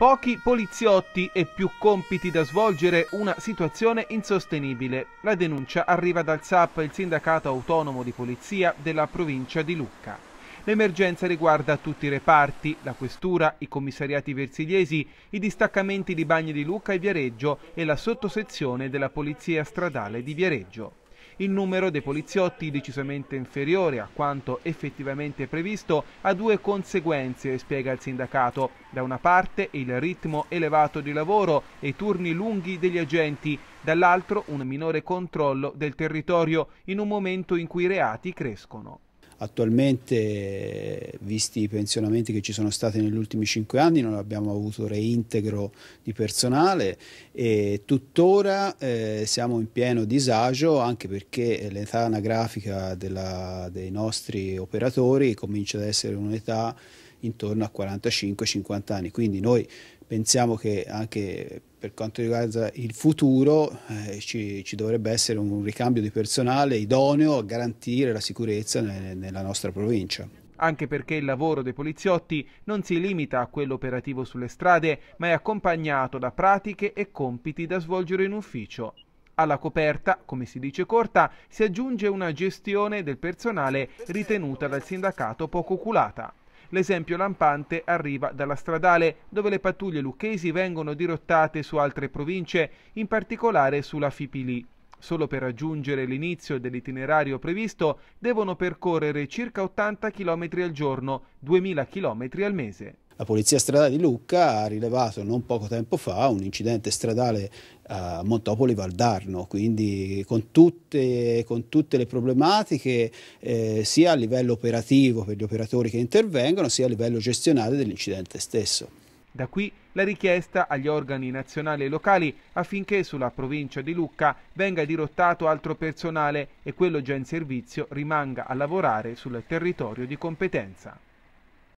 Pochi poliziotti e più compiti da svolgere, una situazione insostenibile. La denuncia arriva dal SAP, il sindacato autonomo di polizia della provincia di Lucca. L'emergenza riguarda tutti i reparti, la questura, i commissariati versiliesi, i distaccamenti di Bagni di Lucca e Viareggio e la sottosezione della polizia stradale di Viareggio. Il numero dei poliziotti decisamente inferiore a quanto effettivamente previsto ha due conseguenze, spiega il sindacato. Da una parte il ritmo elevato di lavoro e i turni lunghi degli agenti, dall'altro un minore controllo del territorio in un momento in cui i reati crescono. Attualmente, visti i pensionamenti che ci sono stati negli ultimi cinque anni, non abbiamo avuto reintegro di personale e tuttora eh, siamo in pieno disagio anche perché l'età anagrafica della, dei nostri operatori comincia ad essere un'età intorno a 45-50 anni, quindi noi pensiamo che anche per quanto riguarda il futuro eh, ci, ci, dovrebbe essere un ricambio di personale idoneo a garantire la sicurezza ne, nella nostra provincia. Anche perché il lavoro dei poliziotti non si limita a quello operativo sulle strade, ma è accompagnato da pratiche e compiti da svolgere in ufficio. Alla coperta, come si dice corta, si aggiunge una gestione del personale ritenuta dal sindacato poco culata. L'esempio lampante arriva dalla stradale, dove le pattuglie lucchesi vengono dirottate su altre province, in particolare sulla Fipili solo per raggiungere l'inizio dell'itinerario previsto, devono percorrere circa 80 km al giorno, 2000 km al mese. La Polizia Stradale di Lucca ha rilevato non poco tempo fa un incidente stradale a Montopoli Valdarno, quindi con tutte, con tutte le problematiche eh, sia a livello operativo per gli operatori che intervengono sia a livello gestionale dell'incidente stesso. Da qui la richiesta agli organi nazionali e locali affinché sulla provincia di Lucca venga dirottato altro personale e quello già in servizio rimanga a lavorare sul territorio di competenza.